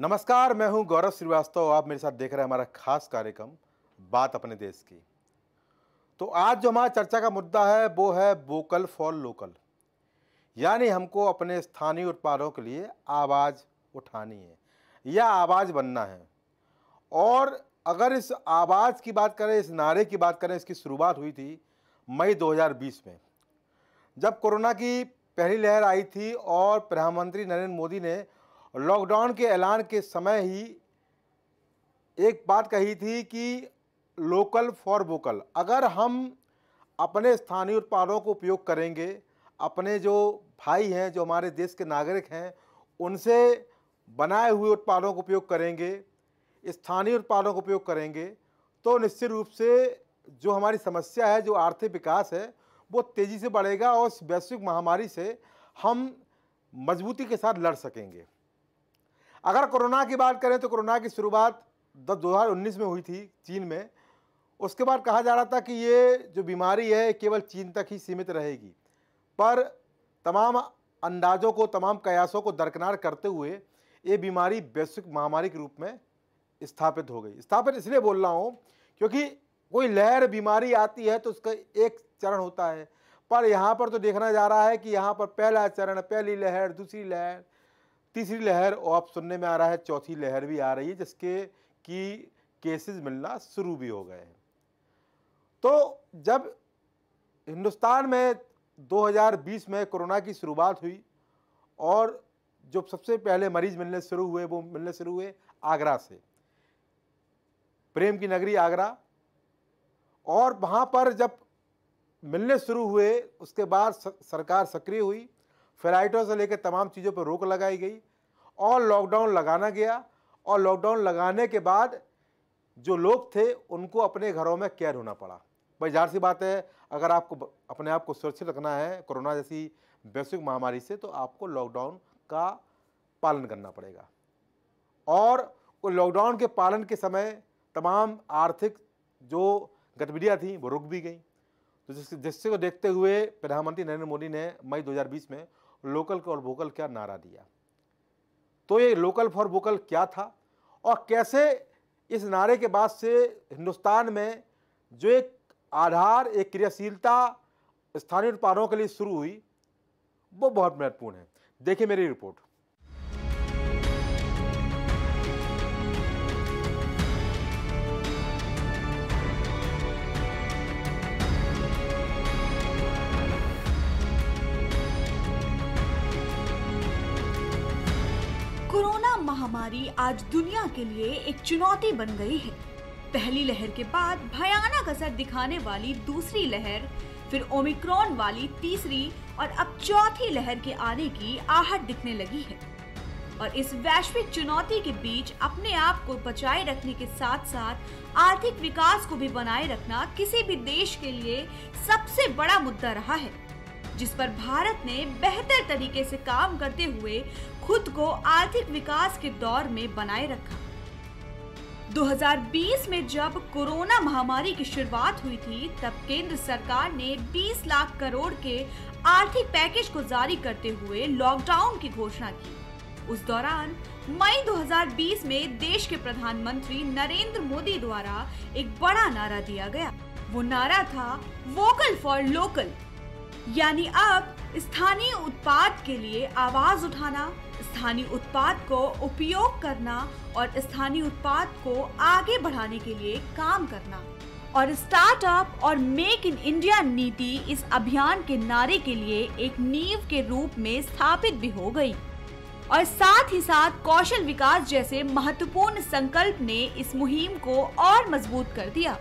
नमस्कार मैं हूं गौरव श्रीवास्तव आप मेरे साथ देख रहे हैं हमारा खास कार्यक्रम बात अपने देश की तो आज जो हमारा चर्चा का मुद्दा है वो है वोकल फॉर लोकल यानी हमको अपने स्थानीय उत्पादों के लिए आवाज़ उठानी है या आवाज़ बनना है और अगर इस आवाज़ की बात करें इस नारे की बात करें इसकी शुरुआत हुई थी मई 2020 में जब कोरोना की पहली लहर आई थी और प्रधानमंत्री नरेंद्र मोदी ने और लॉकडाउन के ऐलान के समय ही एक बात कही थी कि लोकल फॉर वोकल अगर हम अपने स्थानीय उत्पादों को उपयोग करेंगे अपने जो भाई हैं जो हमारे देश के नागरिक हैं उनसे बनाए हुए उत्पादों का उपयोग करेंगे स्थानीय उत्पादों का उपयोग करेंगे तो निश्चित रूप से जो हमारी समस्या है जो आर्थिक विकास है वो तेज़ी से बढ़ेगा और वैश्विक महामारी से हम मजबूती के साथ लड़ सकेंगे अगर कोरोना की बात करें तो कोरोना की शुरुआत दस दो हज़ार उन्नीस में हुई थी चीन में उसके बाद कहा जा रहा था कि ये जो बीमारी है केवल चीन तक ही सीमित रहेगी पर तमाम अंदाज़ों को तमाम कयासों को दरकिनार करते हुए ये बीमारी वैश्विक महामारी के रूप में स्थापित हो गई स्थापित इसलिए बोल रहा हूँ क्योंकि कोई लहर बीमारी आती है तो उसका एक चरण होता है पर यहाँ पर तो देखना जा रहा है कि यहाँ पर पहला चरण पहली लहर दूसरी लहर तीसरी लहर और आप सुनने में आ रहा है चौथी लहर भी आ रही है जिसके कि केसेस मिलना शुरू भी हो गए हैं तो जब हिंदुस्तान में 2020 में कोरोना की शुरुआत हुई और जो सबसे पहले मरीज मिलने शुरू हुए वो मिलने शुरू हुए आगरा से प्रेम की नगरी आगरा और वहाँ पर जब मिलने शुरू हुए उसके बाद सरकार सक्रिय हुई फ्लाइटों से लेकर तमाम चीज़ों पर रोक लगाई गई और लॉकडाउन लगाना गया और लॉकडाउन लगाने के बाद जो लोग थे उनको अपने घरों में कैद होना पड़ा भाई जाहिर सी बात है अगर आपको अपने आप को सुरक्षित रखना है कोरोना जैसी वैश्विक महामारी से तो आपको लॉकडाउन का पालन करना पड़ेगा और लॉकडाउन के पालन के समय तमाम आर्थिक जो गतिविधियाँ थीं वो रुक भी गई तो जिस जिससे को देखते हुए प्रधानमंत्री नरेंद्र मोदी ने मई 2020 में लोकल और वोकल क्या नारा दिया तो ये लोकल फॉर वोकल क्या था और कैसे इस नारे के बाद से हिंदुस्तान में जो एक आधार एक क्रियाशीलता स्थानीय उत्पादों के लिए शुरू हुई वो बहुत महत्वपूर्ण है देखिए मेरी रिपोर्ट महामारी आज दुनिया के लिए एक चुनौती बन गई है पहली लहर के बाद भयानक असर दिखाने वाली दूसरी लहर फिर ओमिक्रॉन वाली तीसरी और अब चौथी लहर के आने की आहट दिखने लगी है और इस वैश्विक चुनौती के बीच अपने आप को बचाए रखने के साथ साथ आर्थिक विकास को भी बनाए रखना किसी भी देश के लिए सबसे बड़ा मुद्दा रहा है जिस पर भारत ने बेहतर तरीके से काम करते हुए खुद को आर्थिक विकास के दौर में बनाए रखा 2020 में जब कोरोना महामारी की शुरुआत हुई थी तब केंद्र सरकार ने 20 लाख करोड़ के आर्थिक पैकेज को जारी करते हुए लॉकडाउन की घोषणा की उस दौरान मई 2020 में देश के प्रधानमंत्री नरेंद्र मोदी द्वारा एक बड़ा नारा दिया गया वो नारा था वोकल फॉर लोकल यानी अब स्थानीय उत्पाद के लिए आवाज उठाना स्थानीय उत्पाद को उपयोग करना और स्थानीय उत्पाद को आगे बढ़ाने के लिए काम करना और स्टार्टअप और मेक इन इंडिया नीति इस अभियान के नारे के लिए एक नींव के रूप में स्थापित भी हो गई और साथ ही साथ कौशल विकास जैसे महत्वपूर्ण संकल्प ने इस मुहिम को और मजबूत कर दिया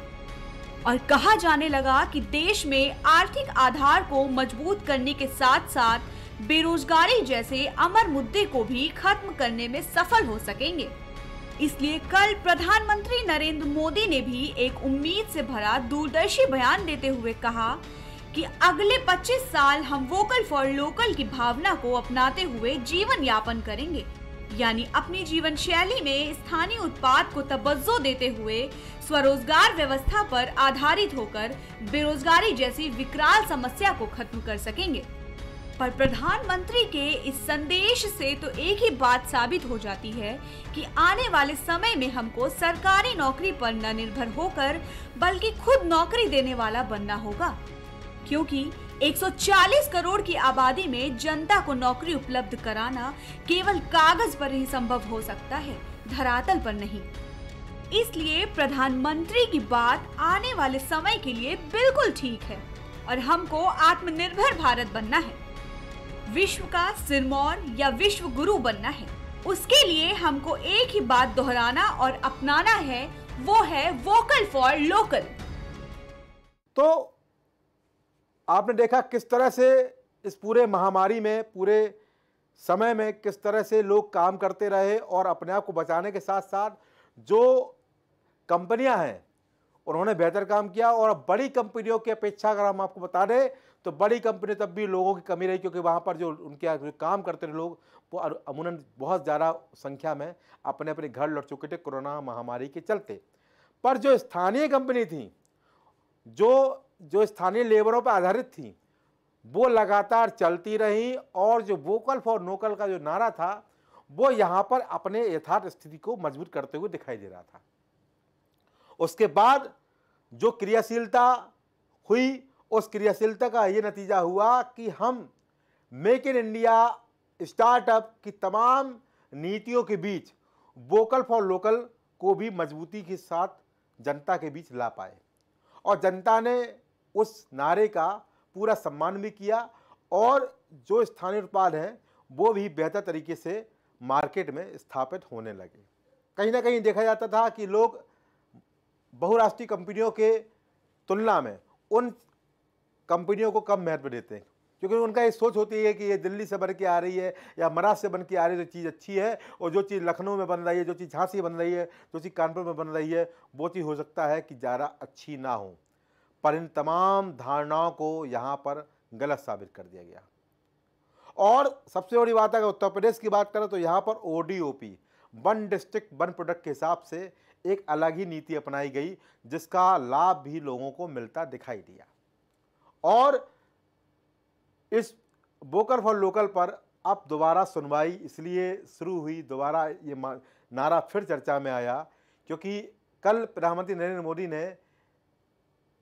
और कहा जाने लगा कि देश में आर्थिक आधार को मजबूत करने के साथ साथ बेरोजगारी जैसे अमर मुद्दे को भी खत्म करने में सफल हो सकेंगे इसलिए कल प्रधानमंत्री नरेंद्र मोदी ने भी एक उम्मीद से भरा दूरदर्शी बयान देते हुए कहा कि अगले 25 साल हम वोकल फॉर लोकल की भावना को अपनाते हुए जीवन यापन करेंगे यानी अपनी जीवन शैली में स्थानीय उत्पाद को तब्जो देते हुए स्वरोजगार व्यवस्था पर आधारित होकर बेरोजगारी जैसी विकराल समस्या को खत्म कर सकेंगे पर प्रधानमंत्री के इस संदेश से तो एक ही बात साबित हो जाती है कि आने वाले समय में हमको सरकारी नौकरी पर न निर्भर होकर बल्कि खुद नौकरी देने वाला बनना होगा क्योंकि 140 करोड़ की आबादी में जनता को नौकरी उपलब्ध कराना केवल कागज पर ही संभव हो सकता है धरातल पर नहीं इसलिए प्रधानमंत्री की बात आने वाले समय के लिए बिल्कुल ठीक है और हमको आत्मनिर्भर भारत बनना है विश्व का सिरमौर या विश्व गुरु बनना है उसके लिए हमको एक ही बात दोहराना और अपनाना है वो है वोकल फॉर लोकल तो आपने देखा किस तरह से इस पूरे महामारी में पूरे समय में किस तरह से लोग काम करते रहे और अपने आप को बचाने के साथ साथ जो कंपनियां हैं उन्होंने बेहतर काम किया और अब बड़ी कंपनियों की अपेक्षा अगर हम आपको बता दें तो बड़ी कंपनी तब भी लोगों की कमी रही क्योंकि वहाँ पर जो उनके जो काम करते रहे लोग वो अमून बहुत ज़्यादा संख्या में अपने अपने घर लौट चुके थे कोरोना महामारी के चलते पर जो स्थानीय कंपनी थी जो जो स्थानीय लेबरों पर आधारित थी वो लगातार चलती रही और जो वोकल फॉर नोकल का जो नारा था वो यहाँ पर अपने यथार्थ स्थिति को मजबूत करते हुए दिखाई दे रहा था उसके बाद जो क्रियाशीलता हुई उस क्रियाशीलता का ये नतीजा हुआ कि हम मेक इन इंडिया स्टार्टअप की तमाम नीतियों के बीच वोकल फॉर लोकल को भी मजबूती के साथ जनता के बीच ला पाए और जनता ने उस नारे का पूरा सम्मान भी किया और जो स्थानीय उत्पाद हैं वो भी बेहतर तरीके से मार्केट में स्थापित होने लगे कहीं ना कहीं देखा जाता था कि लोग बहुराष्ट्रीय कंपनियों के तुलना में उन कंपनियों को कम महत्व देते हैं क्योंकि उनका ये सोच होती है कि ये दिल्ली से बन के आ रही है या मराठ से बन के आ रही है जो चीज़ अच्छी है और जो चीज़ लखनऊ में बन रही है जो चीज़ झांसी बन रही है जो चीज़ कानपुर में बन रही है वो चीज़ हो सकता है कि ज़्यादा अच्छी ना हो पर इन तमाम धारणाओं को यहाँ पर गलत साबित कर दिया गया और सबसे बड़ी बात अगर उत्तर प्रदेश की बात करें तो यहाँ पर ओ वन डिस्ट्रिक्ट वन प्रोडक्ट के हिसाब से एक अलग ही नीति अपनाई गई जिसका लाभ भी लोगों को मिलता दिखाई दिया और इस बोकर फॉर लोकल पर अब दोबारा सुनवाई इसलिए शुरू हुई दोबारा ये नारा फिर चर्चा में आया क्योंकि कल प्रधानमंत्री नरेंद्र मोदी ने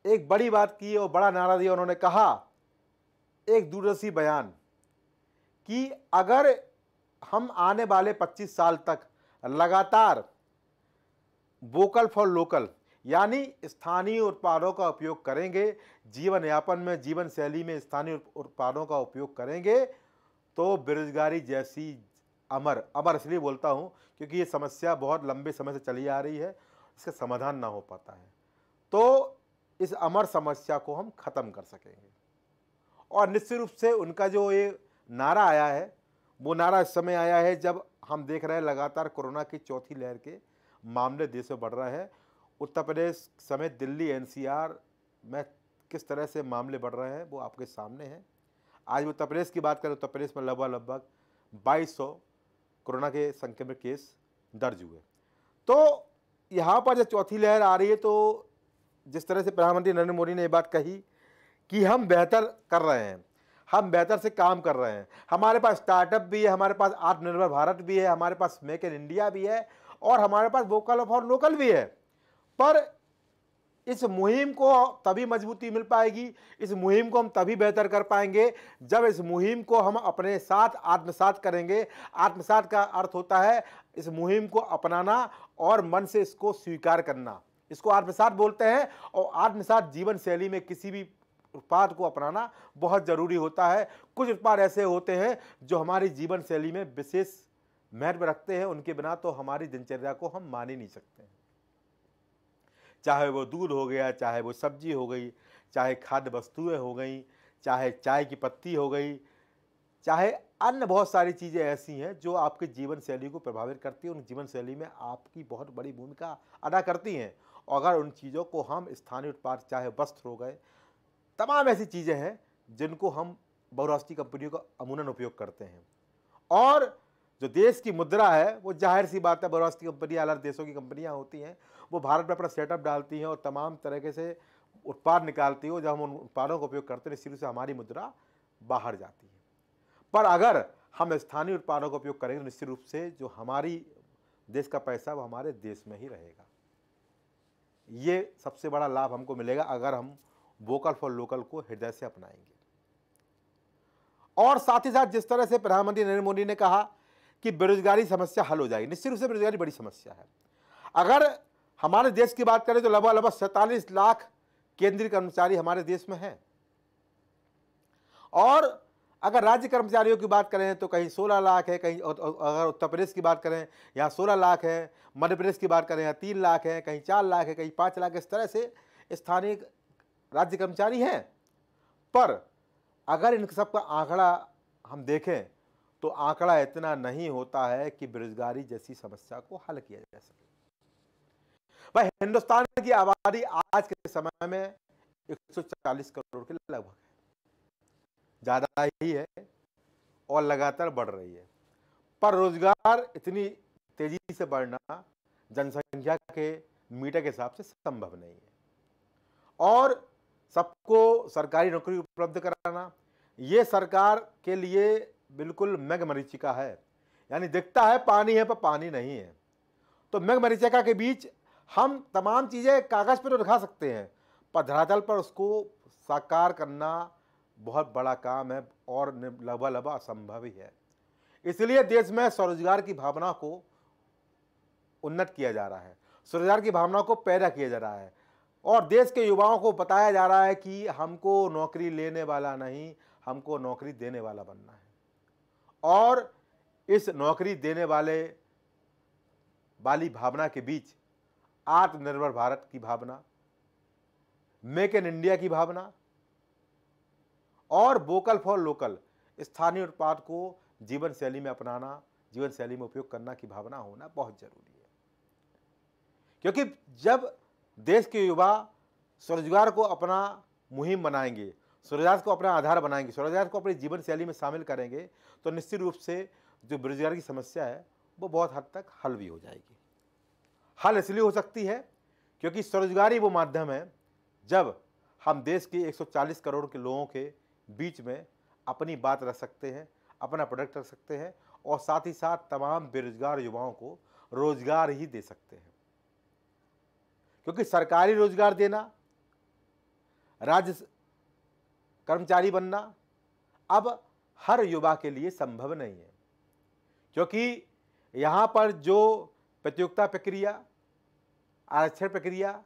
एक बड़ी बात की और बड़ा नारा दिया उन्होंने कहा एक दूरदर्शी बयान कि अगर हम आने वाले 25 साल तक लगातार वोकल फॉर लोकल यानी स्थानीय उत्पादों का उपयोग करेंगे जीवन यापन में जीवन शैली में स्थानीय उत्पादों का उपयोग करेंगे तो बेरोजगारी जैसी अमर अमर इसलिए बोलता हूँ क्योंकि ये समस्या बहुत लंबे समय से चली आ रही है इसका समाधान ना हो पाता है तो इस अमर समस्या को हम ख़त्म कर सकेंगे और निश्चित रूप से उनका जो ये नारा आया है वो नारा इस समय आया है जब हम देख रहे हैं लगातार कोरोना की चौथी लहर के मामले देश में बढ़ रहे हैं उत्तर प्रदेश समेत दिल्ली एनसीआर में किस तरह से मामले बढ़ रहे हैं वो आपके सामने हैं आज उत्तर प्रदेश की बात करें उत्तर प्रदेश में लगभग लगभग बाईस सौ कोरोना के संक्रमित केस दर्ज हुए तो यहाँ पर जब चौथी लहर आ रही है तो जिस तरह से प्रधानमंत्री नरेंद्र मोदी ने ये बात कही कि हम बेहतर कर रहे हैं हम बेहतर से काम कर रहे हैं हमारे पास स्टार्टअप भी है हमारे पास आत्मनिर्भर भारत भी है हमारे पास मेक इन इंडिया भी है और हमारे पास वोकल फॉर लोकल भी है पर इस मुहिम को तभी मजबूती मिल पाएगी इस मुहिम को हम तभी बेहतर कर पाएंगे जब इस मुहिम को हम अपने साथ आत्मसात करेंगे आत्मसात का अर्थ होता है इस मुहिम को अपनाना और मन से इसको स्वीकार करना इसको आत्मसात बोलते हैं और आत्मसात जीवन शैली में किसी भी उत्पाद को अपनाना बहुत ज़रूरी होता है कुछ उत्पाद ऐसे होते हैं जो हमारी जीवन शैली में विशेष महत्व रखते हैं उनके बिना तो हमारी दिनचर्या को हम मान ही नहीं सकते चाहे वो दूध हो गया चाहे वो सब्जी हो गई चाहे खाद्य वस्तुएं हो गई चाहे चाय की पत्ती हो गई चाहे अन्य बहुत सारी चीज़ें ऐसी हैं जो आपके जीवन शैली को प्रभावित करती है उन जीवन शैली में आपकी बहुत बड़ी भूमिका अदा करती हैं अगर उन चीज़ों को हम स्थानीय उत्पाद चाहे वस्त्र हो गए तमाम ऐसी चीज़ें हैं जिनको हम बहुराष्ट्रीय कंपनियों का अमूनन उपयोग करते हैं और जो देश की मुद्रा है वो जाहिर सी बात है बहुराष्ट्रीय कंपनियाँ अलग देशों की कंपनियाँ होती हैं वो भारत में अपना सेटअप डालती हैं और तमाम तरीके से उत्पाद निकालती हो जब हम उन उत्पादों का उपयोग करते हैं इसी से हमारी मुद्रा बाहर जाती है पर अगर हम स्थानीय उत्पादों का उपयोग करेंगे तो निश्चित रूप से जो हमारी देश का पैसा वो हमारे देश में ही रहेगा ये सबसे बड़ा लाभ हमको मिलेगा अगर हम वोकल फॉर लोकल को हृदय से अपनाएंगे और साथ ही साथ जिस तरह से प्रधानमंत्री नरेंद्र मोदी ने कहा कि बेरोजगारी समस्या हल हो जाएगी निश्चित रूप से बेरोजगारी बड़ी समस्या है अगर हमारे देश की बात करें तो लगभग लगभग सैंतालीस लाख केंद्रीय कर्मचारी हमारे देश में हैं और अगर राज्य कर्मचारियों की बात करें तो कहीं 16 लाख है कहीं अगर उत्तर प्रदेश की बात करें यहाँ 16 लाख है मध्य प्रदेश की बात करें यहाँ तीन लाख है कहीं चार लाख है कहीं पाँच लाख इस तरह से स्थानीय राज्य कर्मचारी हैं पर अगर इन सबका आंकड़ा हम देखें तो आंकड़ा इतना नहीं होता है कि बेरोजगारी जैसी समस्या को हल किया जा सके भाई हिंदुस्तान की आबादी आज के समय में एक करोड़ के लगभग है ज़्यादा ही है और लगातार बढ़ रही है पर रोजगार इतनी तेजी से बढ़ना जनसंख्या के मीटर के हिसाब से संभव नहीं है और सबको सरकारी नौकरी उपलब्ध कराना ये सरकार के लिए बिल्कुल मेघ मरीचिका है यानी दिखता है पानी है पर पानी नहीं है तो मेघ मरीचिका के बीच हम तमाम चीज़ें कागज़ पर तो दिखा सकते हैं पर धरातल पर उसको साकार करना बहुत बड़ा काम है और लबा लबा असंभव ही है इसलिए देश में स्वरोजगार की भावना को उन्नत किया जा रहा है स्वरोजगार की भावना को पैदा किया जा रहा है और देश के युवाओं को बताया जा रहा है कि हमको नौकरी लेने वाला नहीं हमको नौकरी देने वाला बनना है और इस नौकरी देने वाले वाली भावना के बीच आत्मनिर्भर भारत की भावना मेक इन इंडिया की भावना और वोकल फॉर लोकल स्थानीय उत्पाद को जीवन शैली में अपनाना जीवन शैली में उपयोग करना की भावना होना बहुत जरूरी है क्योंकि जब देश के युवा स्वरोजगार को अपना मुहिम बनाएंगे स्वरोजगार को अपना आधार बनाएंगे स्वरोजगार को अपनी जीवन शैली में शामिल करेंगे तो निश्चित रूप से जो बेरोजगारी की समस्या है वो बहुत हद तक हल भी हो जाएगी हल इसलिए हो सकती है क्योंकि स्वरोजगारी वो माध्यम है जब हम देश के 140 करोड़ के लोगों के बीच में अपनी बात रख सकते हैं अपना प्रोडक्ट रख सकते हैं और साथ ही साथ तमाम बेरोजगार युवाओं को रोजगार ही दे सकते हैं क्योंकि सरकारी रोजगार देना राज्य कर्मचारी बनना अब हर युवा के लिए संभव नहीं है क्योंकि यहाँ पर जो प्रतियोगिता प्रक्रिया आरक्षण प्रक्रिया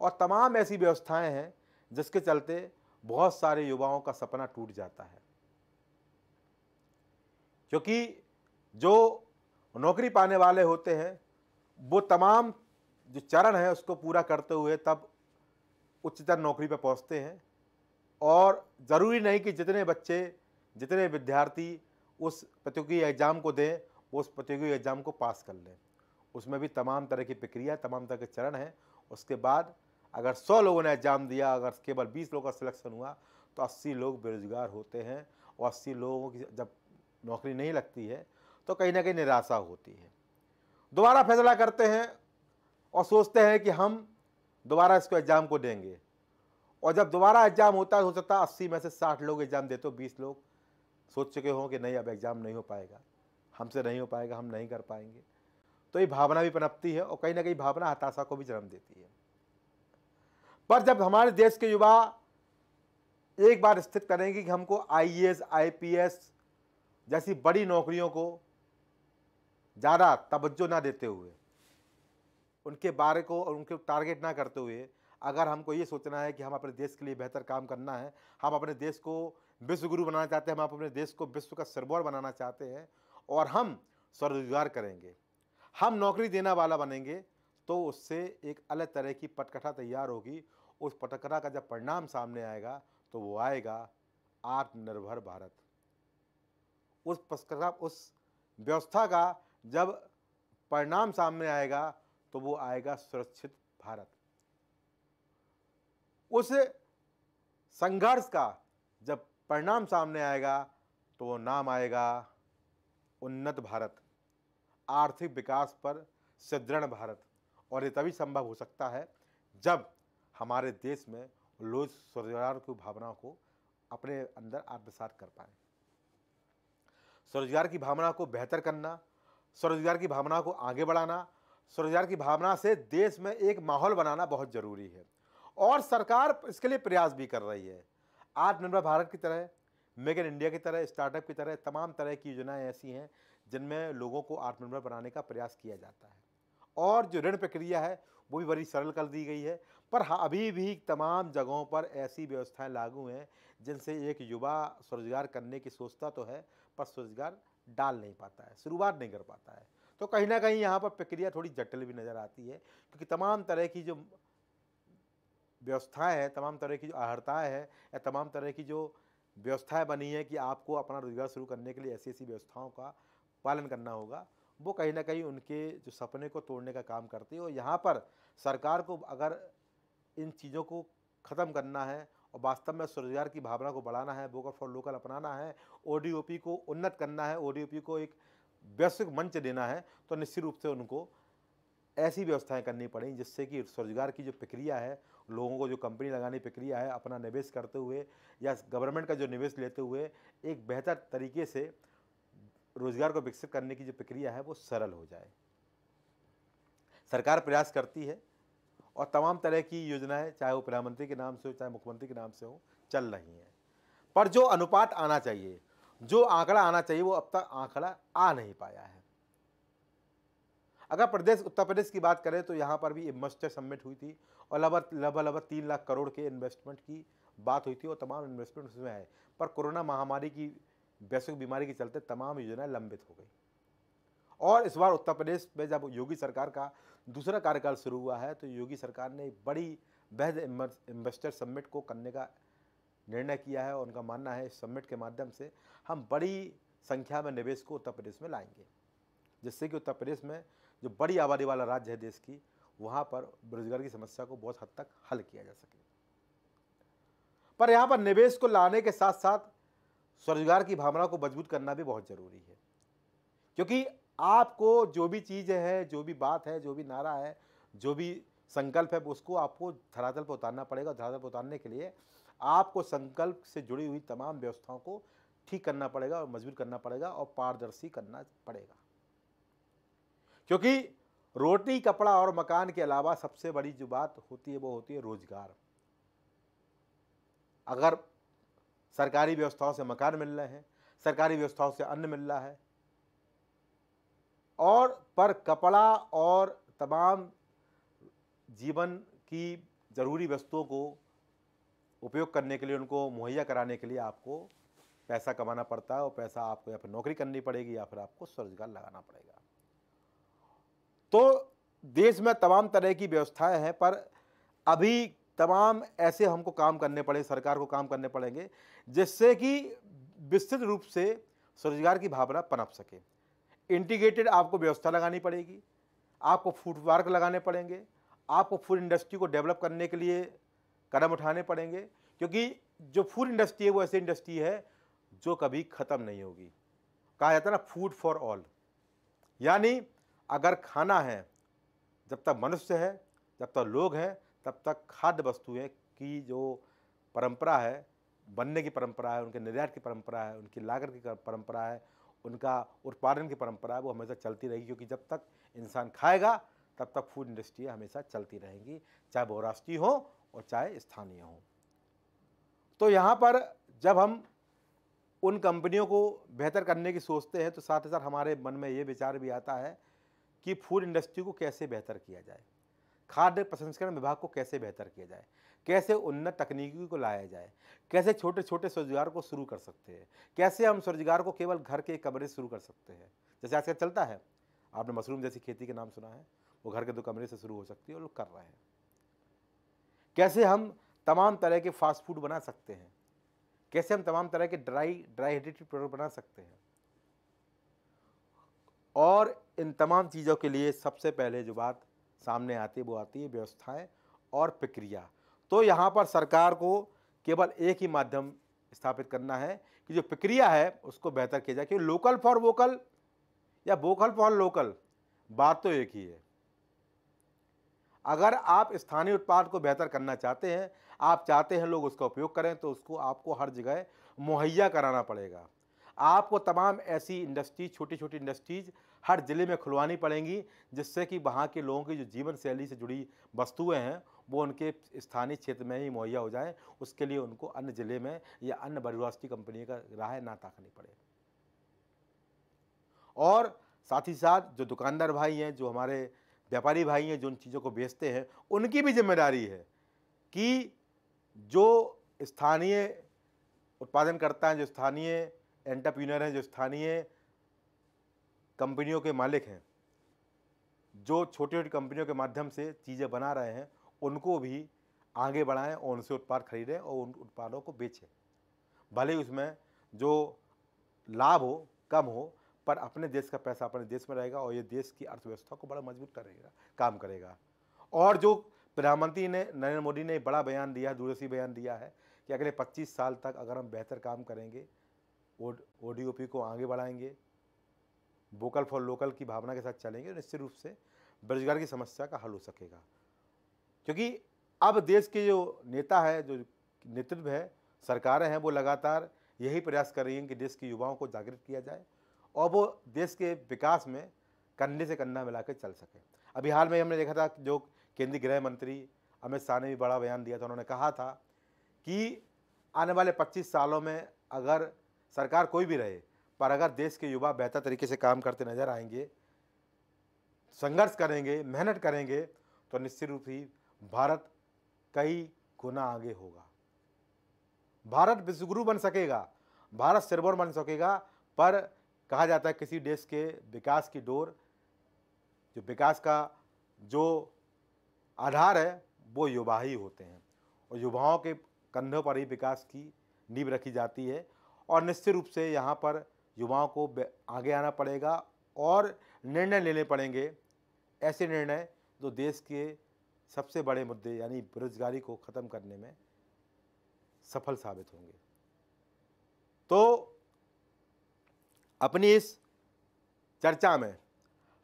और तमाम ऐसी व्यवस्थाएं हैं जिसके चलते बहुत सारे युवाओं का सपना टूट जाता है क्योंकि जो नौकरी पाने वाले होते हैं वो तमाम जो चरण है उसको पूरा करते हुए तब उच्चतर नौकरी पर पहुंचते हैं और ज़रूरी नहीं कि जितने बच्चे जितने विद्यार्थी उस प्रतियोगी एग्ज़ाम को दें वो उस प्रतियोगी एग्ज़ाम को पास कर लें उसमें भी तमाम तरह की प्रक्रिया तमाम तरह के चरण हैं उसके बाद अगर सौ लोगों ने एग्ज़ाम दिया अगर केवल बीस लोगों का सिलेक्शन हुआ तो अस्सी लोग बेरोजगार होते हैं और अस्सी लोगों की जब नौकरी नहीं लगती है तो कहीं ना कहीं निराशा होती है दोबारा फैसला करते हैं और सोचते हैं कि हम दोबारा इसको एग्ज़ाम को देंगे और जब दोबारा एग्ज़ाम होता है हो सकता है अस्सी में से साठ लोग एग्ज़ाम देते हो बीस लोग सोच चुके हों कि नहीं अब एग्ज़ाम नहीं हो पाएगा हमसे नहीं हो पाएगा हम नहीं कर पाएंगे तो ये भावना भी पनपती है और कहीं ना कहीं भावना हताशा को भी जन्म देती है पर जब हमारे देश के युवा एक बार स्थित करेंगे कि हमको आईएएस आईपीएस जैसी बड़ी नौकरियों को ज़्यादा तवज्जो ना देते हुए उनके बारे को और उनके टारगेट ना करते हुए अगर हमको ये सोचना है कि हम अपने देश के लिए बेहतर काम करना है हम अपने देश को विश्व गुरु बनाना चाहते हैं हम अपने देश को विश्व का सरबोर बनाना चाहते हैं और हम स्वरोजगार करेंगे हम नौकरी देने वाला बनेंगे तो उससे एक अलग तरह की पटकथा तैयार होगी उस पटकरा का जब परिणाम सामने आएगा तो वो आएगा आत्मनिर्भर भारत उस पटकरा उस व्यवस्था का जब परिणाम सामने आएगा तो वो आएगा सुरक्षित भारत उस संघर्ष का जब परिणाम सामने आएगा तो वो नाम आएगा उन्नत भारत आर्थिक विकास पर सुदृढ़ भारत और ये तभी संभव हो सकता है जब हमारे देश में लोग स्वरोजगार की भावना को अपने अंदर आत्मसात कर पाए स्वरोजगार की भावना को बेहतर करना स्वरोजगार की भावना को आगे बढ़ाना स्वरोजगार की भावना से देश में एक माहौल बनाना बहुत ज़रूरी है और सरकार इसके लिए प्रयास भी कर रही है आत्मनिर्भर भारत की तरह मेक इन इंडिया की तरह स्टार्टअप की तरह तमाम तरह की योजनाएं ऐसी हैं जिनमें लोगों को आत्मनिर्भर बनाने का प्रयास किया जाता है और जो ऋण प्रक्रिया है वो भी बड़ी सरल कर दी गई है पर हाँ अभी भी तमाम जगहों पर ऐसी व्यवस्थाएं लागू हैं जिनसे एक युवा स्वरोजगार करने की सोचता तो है पर स्वरोजगार डाल नहीं पाता है शुरुआत नहीं कर पाता है तो कहीं ना कहीं यहाँ पर प्रक्रिया थोड़ी जटिल भी नज़र आती है क्योंकि तमाम तरह की जो व्यवस्थाएं हैं तमाम तरह की जो आहरताएँ हैं या तमाम तरह की जो व्यवस्थाएँ बनी है कि आपको अपना रोजगार शुरू करने के लिए ऐसी ऐसी व्यवस्थाओं का पालन करना होगा वो कहीं ना कहीं उनके जो सपने को तोड़ने का काम करती है और यहाँ पर सरकार को अगर इन चीज़ों को ख़त्म करना है और वास्तव में स्वरोजगार की भावना को बढ़ाना है वोकल फॉर लोकल अपनाना है ओ को उन्नत करना है ओ को एक वैश्विक मंच देना है तो निश्चित रूप से उनको ऐसी व्यवस्थाएं करनी पड़ेंगी जिससे कि स्वरोजगार की जो प्रक्रिया है लोगों को जो कंपनी लगाने की प्रक्रिया है अपना निवेश करते हुए या गवर्नमेंट का जो निवेश लेते हुए एक बेहतर तरीके से रोजगार को विकसित करने की जो प्रक्रिया है वो सरल हो जाए सरकार प्रयास करती है और तमाम तरह की योजनाएं चाहे वो प्रधानमंत्री के नाम से हो चाहे मुख्यमंत्री के नाम से हो चल रही हैं पर जो अनुपात आना चाहिए जो आंकड़ा आना चाहिए वो अब तक आंकड़ा आ नहीं पाया है अगर प्रदेश उत्तर प्रदेश की बात करें तो यहाँ पर भी इन्वेस्टर सबमिट हुई थी और लगभग लगभग लगभग तीन लाख करोड़ के इन्वेस्टमेंट की बात हुई थी और तमाम इन्वेस्टमेंट उसमें आए पर कोरोना महामारी की वैश्विक बीमारी के चलते तमाम योजनाएं लंबित हो गई और इस बार उत्तर प्रदेश में जब योगी सरकार का दूसरा कार्यकाल शुरू हुआ है तो योगी सरकार ने बड़ी बेहद इन्वेस्टर सम्मिट को करने का निर्णय किया है और उनका मानना है इस सम्मिट के माध्यम से हम बड़ी संख्या में निवेश को उत्तर प्रदेश में लाएंगे जिससे कि उत्तर प्रदेश में जो बड़ी आबादी वाला राज्य है देश की वहाँ पर बेरोजगारी की समस्या को बहुत हद तक हल किया जा सके पर यहाँ पर निवेश को लाने के साथ साथ स्वरोजगार की भावना को मजबूत करना भी बहुत ज़रूरी है क्योंकि आपको जो भी चीज़ है जो भी बात है जो भी नारा है जो भी संकल्प है उसको आपको धरातल पर उतारना पड़ेगा धरातल पर उतारने के लिए आपको संकल्प से जुड़ी हुई तमाम व्यवस्थाओं को ठीक करना पड़ेगा और मजबूत करना पड़ेगा और पारदर्शी करना पड़ेगा क्योंकि रोटी कपड़ा और मकान के अलावा सबसे बड़ी जो बात होती है वो होती है रोजगार अगर सरकारी व्यवस्थाओं से मकान मिल रहे हैं सरकारी व्यवस्थाओं से अन्न मिल रहा है और पर कपड़ा और तमाम जीवन की ज़रूरी वस्तुओं को उपयोग करने के लिए उनको मुहैया कराने के लिए आपको पैसा कमाना पड़ता है और पैसा आपको या फिर नौकरी करनी पड़ेगी या फिर आपको स्वरोजगार लगाना पड़ेगा तो देश में तमाम तरह की व्यवस्थाएं हैं पर अभी तमाम ऐसे हमको काम करने पड़े सरकार को काम करने पड़ेंगे जिससे कि विस्तृत रूप से स्वरोजगार की भावना पनप सके इंटीग्रेटेड आपको व्यवस्था लगानी पड़ेगी आपको फूड पार्क लगाने पड़ेंगे आपको फूड इंडस्ट्री को डेवलप करने के लिए कदम उठाने पड़ेंगे क्योंकि जो फूड इंडस्ट्री है वो ऐसी इंडस्ट्री है जो कभी ख़त्म नहीं होगी कहा जाता है ना फूड फॉर ऑल यानी अगर खाना है जब तक मनुष्य है जब तक लोग हैं तब तक खाद्य वस्तुएँ की जो परंपरा है बनने की परंपरा है उनके निर्यात की परंपरा है उनकी लागत की परंपरा है उनका उत्पादन की परंपरा है वो हमेशा चलती रहेगी क्योंकि जब तक इंसान खाएगा तब तक फूड इंडस्ट्री हमेशा चलती रहेंगी चाहे बहुराष्ट्रीय हो और चाहे स्थानीय हो तो यहाँ पर जब हम उन कंपनियों को बेहतर करने की सोचते हैं तो साथ ही साथ हमारे मन में ये विचार भी आता है कि फूड इंडस्ट्री को कैसे बेहतर किया जाए खाद्य प्रसंस्करण विभाग को कैसे बेहतर किया जाए कैसे उन्नत तकनीकी को लाया जाए कैसे छोटे छोटे स्वरोजगार को शुरू कर सकते हैं कैसे हम स्वरोजगार को केवल घर के कमरे से शुरू कर सकते हैं जैसे आजकल चलता है आपने मशरूम जैसी खेती के नाम सुना है वो घर के दो कमरे से शुरू हो सकती है और लोग कर रहे हैं कैसे हम तमाम तरह के फास्ट फूड बना सकते हैं कैसे हम तमाम तरह के ड्राई ड्राई हाइड्रेटेड प्रोडक्ट बना सकते हैं और इन तमाम चीज़ों के लिए सबसे पहले जो बात सामने आती है वो आती है व्यवस्थाएं और प्रक्रिया तो यहाँ पर सरकार को केवल एक ही माध्यम स्थापित करना है कि जो प्रक्रिया है उसको बेहतर किया जाए क्योंकि लोकल फॉर वोकल या वोकल फॉर लोकल बात तो एक ही है अगर आप स्थानीय उत्पाद को बेहतर करना चाहते हैं आप चाहते हैं लोग उसका उपयोग करें तो उसको आपको हर जगह मुहैया कराना पड़ेगा आपको तमाम ऐसी इंडस्ट्रीज छोटी छोटी इंडस्ट्रीज हर ज़िले में खुलवानी पड़ेंगी जिससे कि वहाँ के लोगों की जो जीवन शैली से जुड़ी वस्तुएँ हैं वो उनके स्थानीय क्षेत्र में ही मुहैया हो जाए उसके लिए उनको अन्य ज़िले में या अन्य बड़ी कंपनी का राह ना ताकनी पड़े और साथ ही साथ जो दुकानदार भाई हैं जो हमारे व्यापारी भाई हैं जो उन चीज़ों को बेचते हैं उनकी भी जिम्मेदारी है कि जो स्थानीय उत्पादन करता है जो स्थानीय एंटरप्रीनर हैं जो स्थानीय कंपनियों के मालिक हैं जो छोटी छोटी कंपनियों के माध्यम से चीज़ें बना रहे हैं उनको भी आगे बढ़ाएं और उनसे उत्पाद खरीदें और उन उत्पादों को बेचें भले उसमें जो लाभ हो कम हो पर अपने देश का पैसा अपने देश में रहेगा और ये देश की अर्थव्यवस्था को बड़ा मजबूत करेगा काम करेगा और जो प्रधानमंत्री ने नरेंद्र मोदी ने बड़ा बयान दिया है दूरसी बयान दिया है कि अगले 25 साल तक अगर हम बेहतर काम करेंगे ओ डी को आगे बढ़ाएंगे वोकल फॉर लोकल की भावना के साथ चलेंगे तो निश्चित रूप से बेरोजगार की समस्या का हल हो सकेगा क्योंकि अब देश के जो नेता है जो नेतृत्व है सरकारें हैं वो लगातार यही प्रयास कर रही हैं कि देश के युवाओं को जागृत किया जाए और वो देश के विकास में कंधे से कंधा मिला के चल सकें अभी हाल में हमने देखा था जो केंद्रीय गृह मंत्री अमित शाह ने भी बड़ा बयान दिया था उन्होंने कहा था कि आने वाले 25 सालों में अगर सरकार कोई भी रहे पर अगर देश के युवा बेहतर तरीके से काम करते नजर आएंगे संघर्ष करेंगे मेहनत करेंगे तो निश्चित रूप ही भारत कई गुना आगे होगा भारत विश्वगुरु बन सकेगा भारत सिरबोर बन सकेगा पर कहा जाता है किसी देश के विकास की डोर जो विकास का जो आधार है वो युवा ही होते हैं और युवाओं के कंधों पर ही विकास की नींव रखी जाती है और निश्चित रूप से यहाँ पर युवाओं को आगे आना पड़ेगा और निर्णय लेने पड़ेंगे ऐसे निर्णय जो देश के सबसे बड़े मुद्दे यानी बेरोजगारी को ख़त्म करने में सफल साबित होंगे तो अपनी इस चर्चा में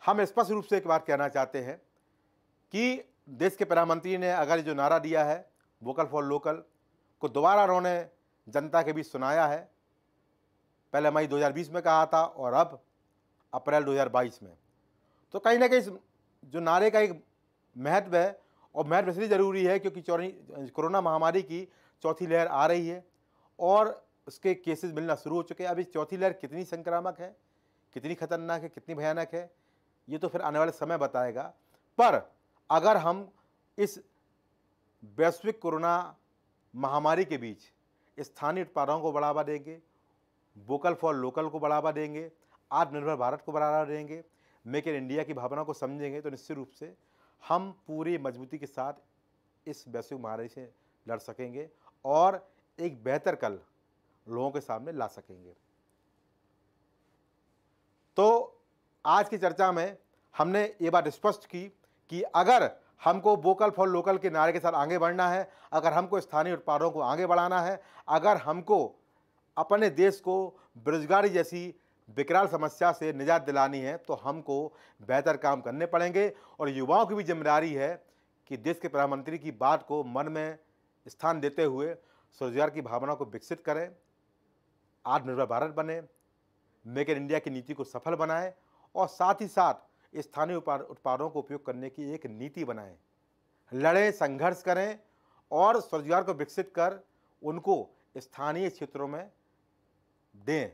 हम स्पष्ट रूप से एक बार कहना चाहते हैं कि देश के प्रधानमंत्री ने अगर जो नारा दिया है वोकल फॉर लोकल को दोबारा उन्होंने जनता के बीच सुनाया है पहले मई 2020 में कहा था और अब अप्रैल 2022 में तो कहीं ना कहीं जो नारे का एक महत्व है और मैच वैसे भी ज़रूरी है क्योंकि कोरोना महामारी की चौथी लहर आ रही है और उसके केसेस मिलना शुरू हो चुके हैं अब इस चौथी लहर कितनी संक्रामक है कितनी खतरनाक है कितनी भयानक है ये तो फिर आने वाले समय बताएगा पर अगर हम इस वैश्विक कोरोना महामारी के बीच स्थानीय उत्पादों को बढ़ावा देंगे वोकल फॉर लोकल को बढ़ावा देंगे आत्मनिर्भर भारत को बढ़ावा देंगे मेक इन इंडिया की भावना को समझेंगे तो निश्चित रूप से हम पूरी मजबूती के साथ इस वैश्विक महामारी से लड़ सकेंगे और एक बेहतर कल लोगों के सामने ला सकेंगे तो आज की चर्चा में हमने ये बात स्पष्ट की कि अगर हमको वोकल फॉर लोकल के नारे के साथ आगे बढ़ना है अगर हमको स्थानीय उत्पादों को आगे बढ़ाना है अगर हमको अपने देश को बेरोजगारी जैसी विकराल समस्या से निजात दिलानी है तो हमको बेहतर काम करने पड़ेंगे और युवाओं की भी जिम्मेदारी है कि देश के प्रधानमंत्री की बात को मन में स्थान देते हुए स्वरोजगार की भावना को विकसित करें आत्मनिर्भर भारत बने मेक इन इंडिया की नीति को सफल बनाएं और साथ ही साथ स्थानीय उत्पादों को उपयोग करने की एक नीति बनाएं लड़ें संघर्ष करें और स्वरोजगार को विकसित कर उनको स्थानीय क्षेत्रों में दें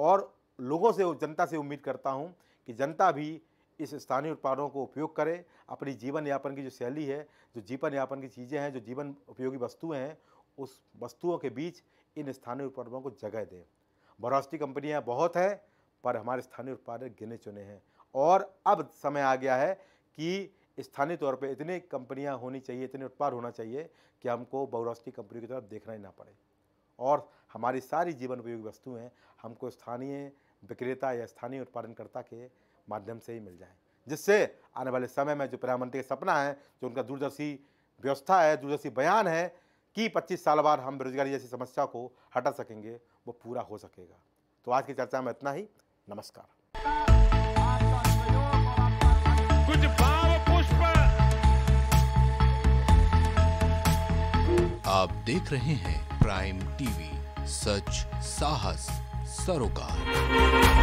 और लोगों से जनता से उम्मीद करता हूँ कि जनता भी इस स्थानीय उत्पादों को उपयोग करें अपनी जीवन यापन की जो शैली है जो जीवन यापन की चीज़ें हैं जो जीवन उपयोगी वस्तुएं हैं उस वस्तुओं के बीच इन स्थानीय उत्पादों को जगह दें बरौसटी कंपनियाँ बहुत हैं पर हमारे स्थानीय उत्पादक गिने चुने हैं और अब समय आ गया है कि स्थानीय तौर पे इतनी कंपनियां होनी चाहिए इतने उत्पाद होना चाहिए कि हमको बहुराष्ट्रीय कंपनियों की तरफ देखना ही ना पड़े और हमारी सारी जीवन उपयोगी वस्तुएं हमको स्थानीय विक्रेता या स्थानीय उत्पादनकर्ता के माध्यम से ही मिल जाए जिससे आने वाले समय में जो प्रधानमंत्री का सपना है जो उनका दूरदर्शी व्यवस्था है दूरदर्शी बयान है कि 25 साल बाद हम बेरोजगारी जैसी समस्या को हटा सकेंगे वो पूरा हो सकेगा तो आज की चर्चा में इतना ही नमस्कार कुछ पुष्प आप देख रहे हैं प्राइम टीवी सच साहस सरोकार